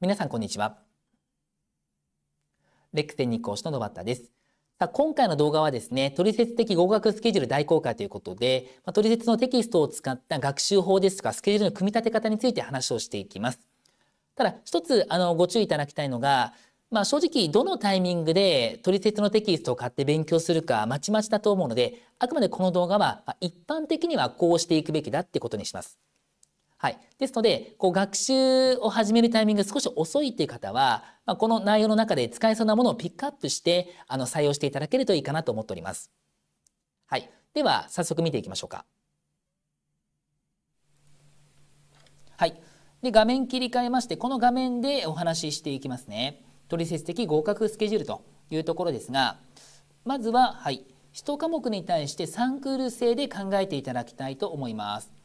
皆さんこんにちは。レックス日講師のッタです。さあ今回の動画はですね、トリセツ的合格スケジュール大公開ということで、まあ、トリセツのテキストを使った学習法ですとか、スケジュールの組み立て方について話をしていきます。ただ、一つ、あの、ご注意いただきたいのが、まあ正直、どのタイミングでトリセツのテキストを買って勉強するか、まちまちだと思うので、あくまでこの動画は、一般的にはこうしていくべきだってことにします。はい、ですのでこう学習を始めるタイミングが少し遅いっていう方は、まあ、この内容の中で使えそうなものをピックアップしてあの採用していただけるといいかなと思っております。はい、では早速見ていきましょうか。はい、で画面切り替えましてこの画面でお話ししていきますね。取説的合格スケジュールというところですがまずは、はい、1科目に対してサンクール制で考えていただきたいと思います。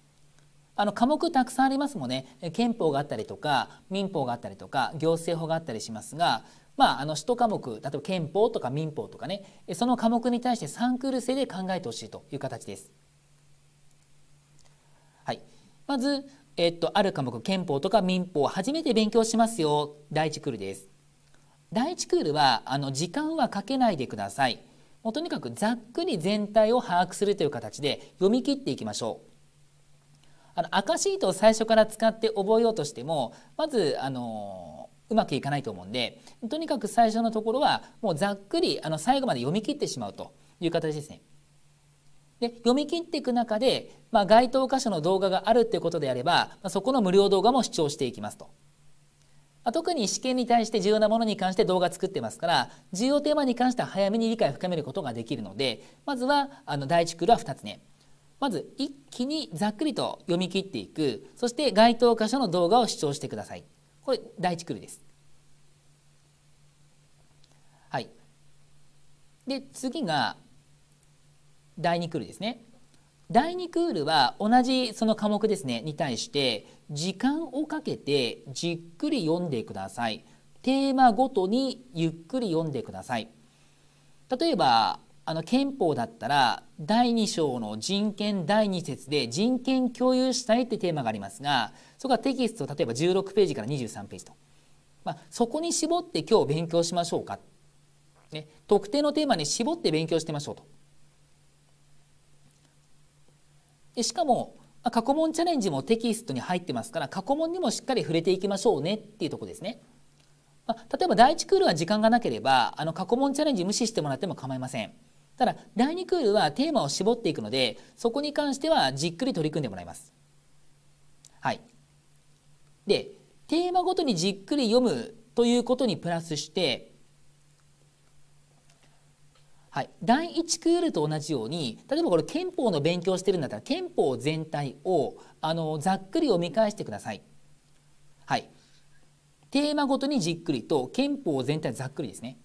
あの科目たくさんありますもんね憲法があったりとか民法があったりとか行政法があったりしますがまあ、あの首都科目例えば憲法とか民法とかねその科目に対して3クール制で考えてほしいという形です。はい、まず、えっと、ある科目憲法とか民法初めて勉強しますよ第1クールです。第1クールはあの時間はかけないでください。もうとにかくざっくり全体を把握するという形で読み切っていきましょう。あの赤シートを最初から使って覚えようとしてもまずあのうまくいかないと思うんでとにかく最初のところはもうざっくりあの最後まで読み切ってしまうという形ですね。で読み切っていく中で、まあ、該当箇所の動画があるっていうことであれば、まあ、そこの無料動画も視聴していきますと。まあ、特に試験に対して重要なものに関して動画作ってますから重要テーマに関しては早めに理解を深めることができるのでまずはあの第1クールは2つ目、ね。まず一気にざっくりと読み切っていくそして該当箇所の動画を視聴してくださいこれ第一クールですはいで次が第二クールですね第二クールは同じその科目ですねに対して時間をかけてじっくり読んでくださいテーマごとにゆっくり読んでください例えばあの憲法だったら第2章の人権第2節で人権共有したいってテーマがありますがそこはテキスト例えば16ページから23ページと、まあ、そこに絞って今日勉強しましょうか、ね、特定のテーマに絞って勉強してましょうと。でしかも過去問チャレンジもテキストに入ってますから過去問にもしっかり触れていきましょうねっていうとこですね。まあ、例えば第1クールは時間がなければあの過去問チャレンジ無視してもらっても構いません。ただ第2クールはテーマを絞っていくのでそこに関してはじっくり取り組んでもらいます。はい、でテーマごとにじっくり読むということにプラスして、はい、第1クールと同じように例えばこれ憲法の勉強してるんだったら憲法全体をあのざっくり読み返してください。はい、テーマごとにじっくりと憲法全体ざっくりですね。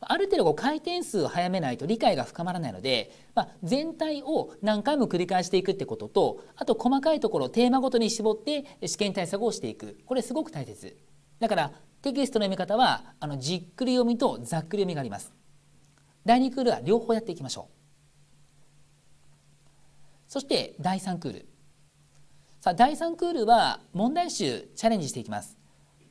ある程度回転数を早めないと理解が深まらないので、まあ、全体を何回も繰り返していくってこととあと細かいところテーマごとに絞って試験対策をしていくこれすごく大切だからテキストの読み方はあのじっくり読みとざっくり読みがあります第2クールは両方やっていきましょうそして第3クールさあ第3クールは問題集チャレンジしていきます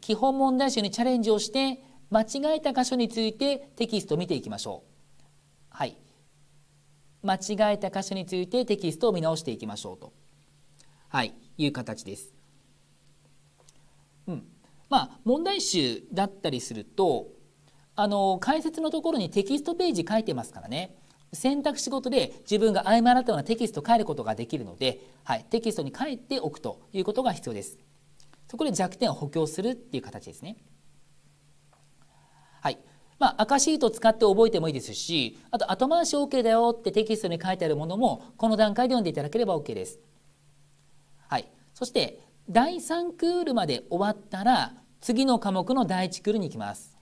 基本問題集にチャレンジをして間違えた箇所についてテキストを見ていきましょう。はい。間違えた箇所についてテキストを見直していきましょうと。はい、いう形です。うん。まあ、問題集だったりすると、あの、解説のところにテキストページ書いてますからね。選択肢ごとで自分が誤ったようなテキストを変えることができるので、はい、テキストに変えておくということが必要です。そこで弱点を補強するっていう形ですね。はい。まあ、赤シートを使って覚えてもいいですし、あと後回し OK だよってテキストに書いてあるものも、この段階で読んでいただければ OK です。はい。そして、第3クールまで終わったら、次の科目の第1クールに行きます。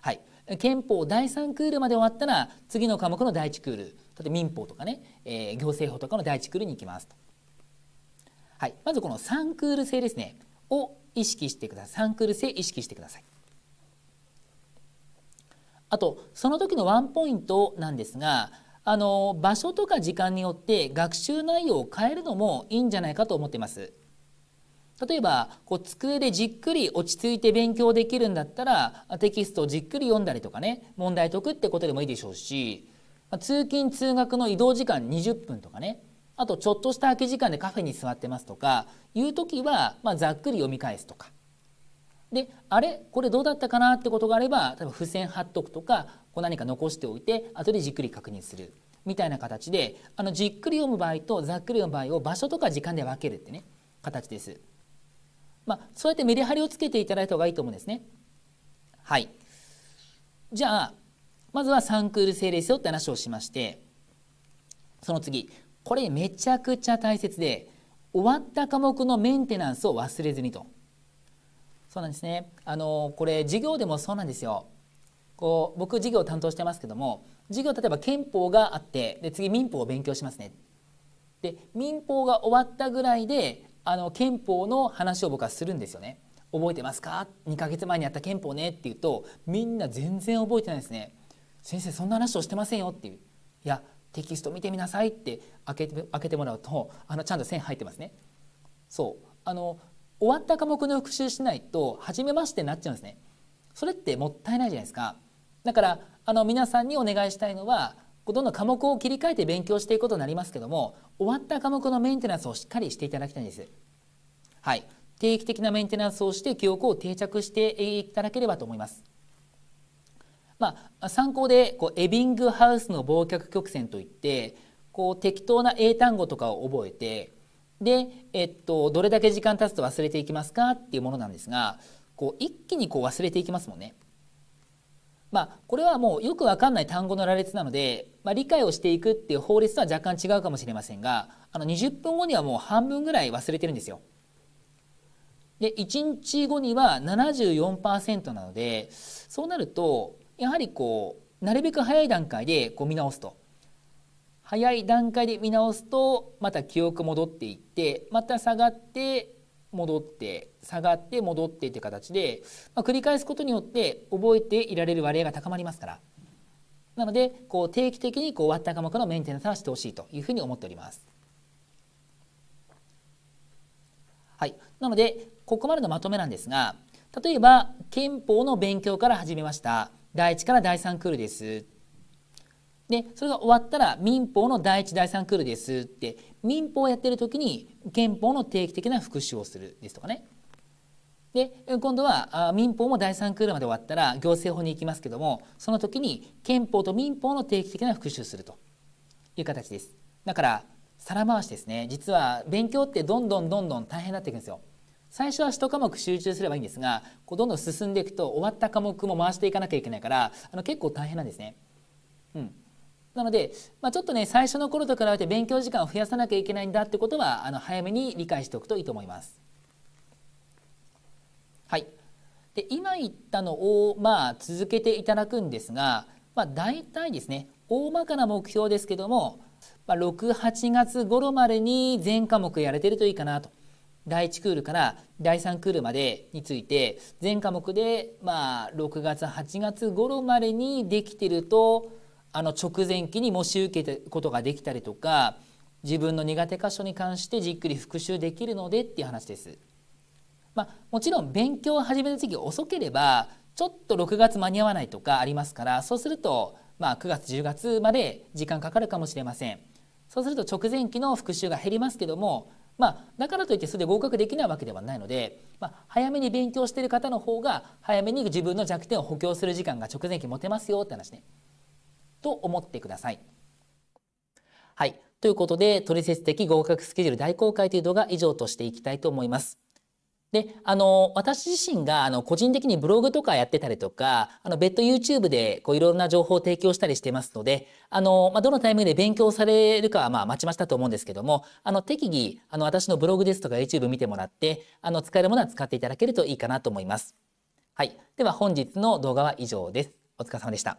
はい。憲法第3クールまで終わったら、次の科目の第1クール。例えば民法とかね、えー、行政法とかの第1クールに行きます。はい。まずこの3クール制ですね。を意識してください。3クール制意識してください。あとその時のワンポイントなんですがあの場所とか時間によって学習内容を変えるのもいいんじゃないかと思ってます。例えばこう机でじっくり落ち着いて勉強できるんだったらテキストをじっくり読んだりとかね問題解くってことでもいいでしょうし通勤通学の移動時間20分とかねあとちょっとした空き時間でカフェに座ってますとかいう時は、まあ、ざっくり読み返すとかであれこれどうだったかなってことがあれば例えば付箋貼っとくとかこう何か残しておいて後でじっくり確認するみたいな形であのじっくり読む場合とざっくり読む場合を場所とか時間で分けるってね形です。まあ、そうやってメリハリをつけていただいた方がいいと思うんですね。はい。じゃあまずはサンクール整理せよって話をしましてその次これめちゃくちゃ大切で終わった科目のメンテナンスを忘れずにと。そうなんですねあのこれ授業でもそうなんですよこう僕授業を担当してますけども授業例えば憲法があってで次民法を勉強しますねで民法が終わったぐらいであの憲法の話を僕はするんですよね覚えてますか2ヶ月前にやった憲法ねって言うとみんな全然覚えてないですね先生そんな話をしてませんよっていういやテキスト見てみなさいって開けて開けてもらうとあのちゃんと線入ってますねそうあの終わった科目の復習しないと初めましてなっちゃうんですねそれってもったいないじゃないですかだからあの皆さんにお願いしたいのはどんどん科目を切り替えて勉強していくことになりますけども終わった科目のメンテナンスをしっかりしていただきたいんですはい定期的なメンテナンスをして記憶を定着していただければと思いますまあ、参考でこうエビングハウスの忘却曲線といってこう適当な英単語とかを覚えてで、えっと、どれだけ時間経つと忘れていきますかっていうものなんですがこう一気にこう忘れていきますもんね。まあ、これはもうよくわかんない単語の羅列なので、まあ、理解をしていくっていう法律とは若干違うかもしれませんがあの20分後にはもう半分ぐらい忘れてるんですよ。で1日後には74%なのでそうなるとやはりこうなるべく早い段階でこう見直すと。早い段階で見直すとまた記憶戻っていってまた下がって戻って下がって戻ってという形で、まあ、繰り返すことによって覚えていられる割合が高まりますからなのでこう定期的にこう終わった科目のメンテナンスはしてほしいというふうに思っております。はい、なのでここまでのまとめなんですが例えば憲法の勉強から始めました第1から第3クールですでそれが終わったら民法の第1第3クールですって民法をやってる時に憲法の定期的な復習をするですとかね。で今度は民法も第3クールまで終わったら行政法に行きますけどもその時に憲法と民法の定期的な復習するという形です。だから皿回しですね実は勉強ってどんどんどんどん大変になっていくんですよ。最初は1科目集中すればいいんですがこうどんどん進んでいくと終わった科目も回していかなきゃいけないからあの結構大変なんですね。うん、なので、まあ、ちょっとね最初の頃と比べて勉強時間を増やさなきゃいけないんだってことはあの早めに理解しておくといいと思います。はい、で今言ったのを、まあ、続けていただくんですが、まあ、大体ですね大まかな目標ですけども、まあ、68月頃までに全科目やれてるといいかなと。第1クールから第3クールまでについて全科目でまあ6月8月頃までにできてるとあの直前期に申し受けたことができたりとか自分の苦手箇所に関してじっくり復習できるのでっていう話です。まあ、もちろん勉強を始める時期遅ければちょっと6月間に合わないとかありますからそうするとまあ9月10月まで時間かかるかもしれません。そうすると直前期の復習が減りますけどもまあ、だからといってそれで合格できないわけではないので、まあ、早めに勉強している方の方が早めに自分の弱点を補強する時間が直前期持てますよって話ね。と思ってください。はい。ということで、取説的合格スケジュール大公開という動画以上としていきたいと思います。で、あの、私自身が、あの、個人的にブログとかやってたりとか、あの、別途 YouTube で、こう、いろんな情報を提供したりしてますので、あの、まあ、どのタイミングで勉強されるかは、まあ、まちましたと思うんですけども、あの、適宜、あの、私のブログですとか YouTube 見てもらって、あの、使えるものは使っていただけるといいかなと思います。はい。では、本日の動画は以上です。お疲れ様でした。